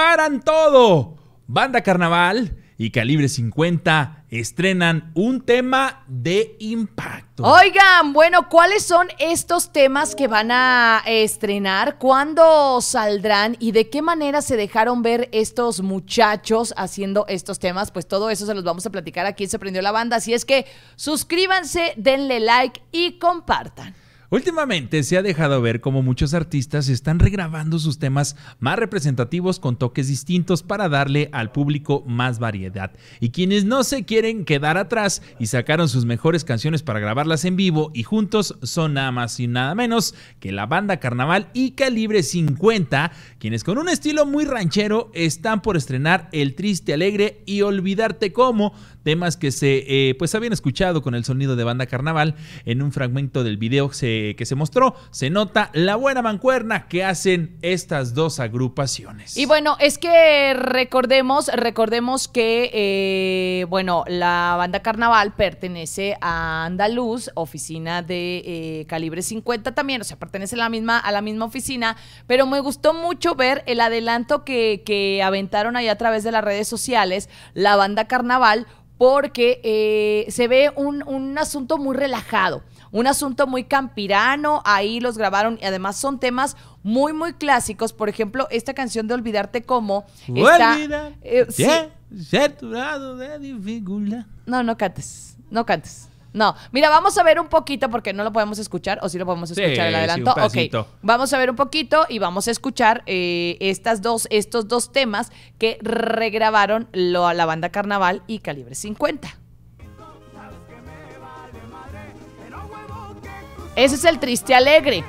paran todo. Banda Carnaval y Calibre 50 estrenan un tema de impacto. Oigan, bueno, ¿cuáles son estos temas que van a estrenar? ¿Cuándo saldrán? ¿Y de qué manera se dejaron ver estos muchachos haciendo estos temas? Pues todo eso se los vamos a platicar aquí en Se Prendió la Banda. Así es que suscríbanse, denle like y compartan. Últimamente se ha dejado ver cómo muchos artistas están regrabando sus temas más representativos con toques distintos para darle al público más variedad. Y quienes no se quieren quedar atrás y sacaron sus mejores canciones para grabarlas en vivo y juntos son nada más y nada menos que la banda Carnaval y Calibre 50, quienes con un estilo muy ranchero están por estrenar El Triste Alegre y Olvidarte cómo temas que se eh, pues habían escuchado con el sonido de banda Carnaval en un fragmento del video se que, se mostró, se nota la buena mancuerna que hacen estas dos agrupaciones. Y bueno, es que recordemos, recordemos que, eh, bueno, la banda Carnaval pertenece a Andaluz, oficina de eh, calibre 50 también, o sea, pertenece a la, misma, a la misma oficina, pero me gustó mucho ver el adelanto que, que aventaron ahí a través de las redes sociales, la banda Carnaval, porque eh, se ve un, asunto muy relajado un asunto muy campirano, ahí los grabaron y además son temas muy, muy clásicos. Por ejemplo, esta canción de Olvidarte Como está... Eh, sí. de dificultad. No, no cantes, no cantes. No, mira, vamos a ver un poquito porque no lo podemos escuchar, o si lo podemos escuchar adelanto. vamos a ver un poquito y vamos a escuchar eh, estas dos, estos dos temas que regrabaron lo, la banda Carnaval y Calibre 50. Ese es el triste alegre.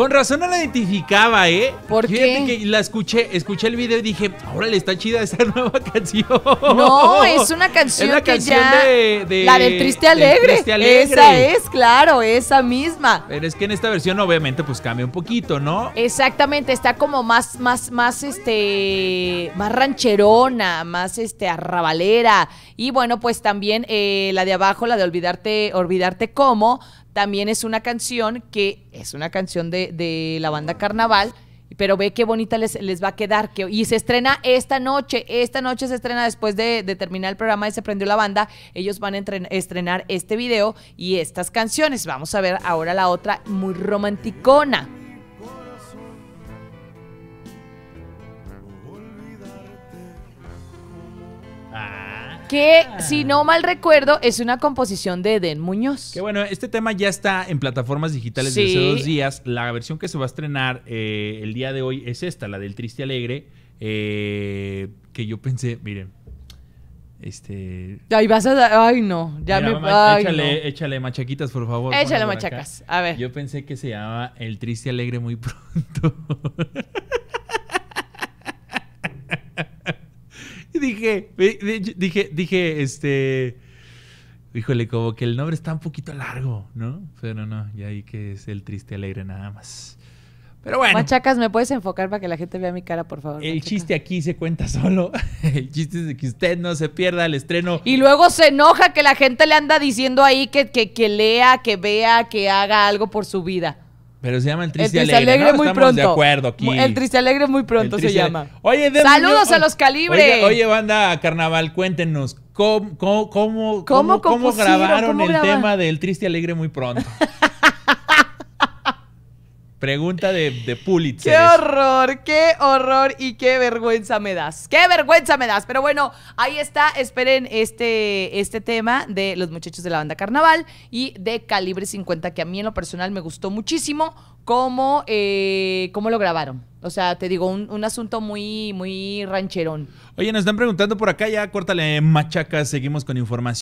Con razón no la identificaba, ¿eh? Porque Fíjate que la escuché, escuché el video y dije, órale, está chida esta nueva canción. No, es una canción es la De, La del Triste Alegre. Triste Alegre. Esa es, claro, esa misma. Pero es que en esta versión obviamente pues cambia un poquito, ¿no? Exactamente, está como más, más, más, este, más rancherona, más, este, arrabalera. Y bueno, pues también eh, la de abajo, la de olvidarte, olvidarte cómo, también es una canción que es una canción de, la banda Carnaval pero ve qué bonita les, va a quedar. Que, y se estrena esta noche, esta noche se estrena después de, terminar el programa y se prendió la banda. Ellos van a estrenar este video y estas canciones. Vamos a ver ahora la otra muy romanticona. que si no mal recuerdo es una composición de Eden Muñoz. Que bueno, este tema ya está en plataformas digitales desde hace dos días. La versión que se va a estrenar eh, el día de hoy es esta, la del Triste Alegre, eh, que yo pensé, miren, este. Ahí vas a dar. Ay, no. Ya me. échale, échale machaquitas, por favor. Échale machacas. A ver. Yo pensé que se llamaba El Triste Alegre muy pronto. dije, dije, dije, este. Híjole, como que el nombre está un poquito largo, ¿no? Pero no, y ahí que es el triste alegre nada más. Pero bueno. Machacas, ¿me puedes enfocar para que la gente vea mi cara, por favor? El chiste aquí se cuenta solo. El chiste es de que usted no se pierda el estreno. Y luego se enoja que la gente le anda diciendo ahí que, que, que lea, que vea, que haga algo por su vida. Pero se llama El Triste, Alegre. muy pronto. de acuerdo aquí. El Triste Alegre muy pronto se llama. Oye, Saludos a los calibres. Oye, banda Carnaval, cuéntenos. ¿Cómo, cómo, cómo, ¿Cómo, grabaron el tema del Triste Alegre muy pronto? Pregunta de, de Pulitzer. ¡Qué horror! ¡Qué horror! Y qué vergüenza me das. ¡Qué vergüenza me das! Pero bueno, ahí está. Esperen este, este tema de los muchachos de la banda Carnaval y de Calibre 50, que a mí en lo personal me gustó muchísimo cómo, eh, cómo lo grabaron. O sea, te digo, un, asunto muy, muy rancherón. Oye, nos están preguntando por acá, ya córtale machacas. seguimos con información.